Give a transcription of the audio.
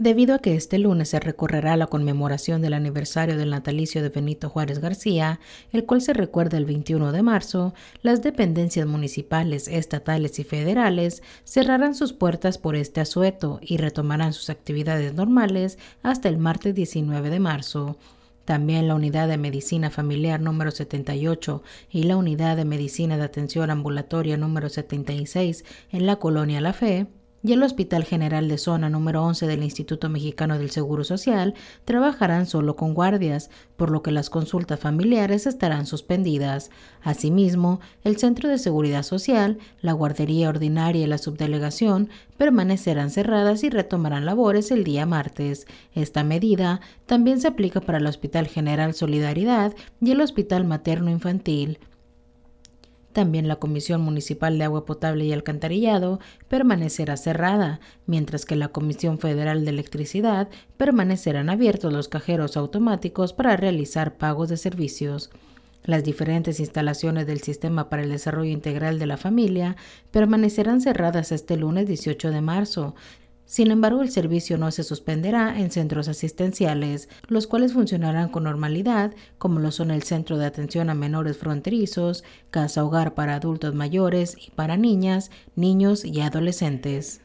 Debido a que este lunes se recorrerá la conmemoración del aniversario del natalicio de Benito Juárez García, el cual se recuerda el 21 de marzo, las dependencias municipales, estatales y federales cerrarán sus puertas por este asueto y retomarán sus actividades normales hasta el martes 19 de marzo. También la Unidad de Medicina Familiar número 78 y la Unidad de Medicina de Atención Ambulatoria número 76 en la Colonia La Fe y el Hospital General de Zona número 11 del Instituto Mexicano del Seguro Social trabajarán solo con guardias, por lo que las consultas familiares estarán suspendidas. Asimismo, el Centro de Seguridad Social, la Guardería Ordinaria y la Subdelegación permanecerán cerradas y retomarán labores el día martes. Esta medida también se aplica para el Hospital General Solidaridad y el Hospital Materno Infantil. También la Comisión Municipal de Agua Potable y Alcantarillado permanecerá cerrada, mientras que la Comisión Federal de Electricidad permanecerán abiertos los cajeros automáticos para realizar pagos de servicios. Las diferentes instalaciones del Sistema para el Desarrollo Integral de la Familia permanecerán cerradas este lunes 18 de marzo, sin embargo, el servicio no se suspenderá en centros asistenciales, los cuales funcionarán con normalidad, como lo son el Centro de Atención a Menores Fronterizos, Casa Hogar para Adultos Mayores y para Niñas, Niños y Adolescentes.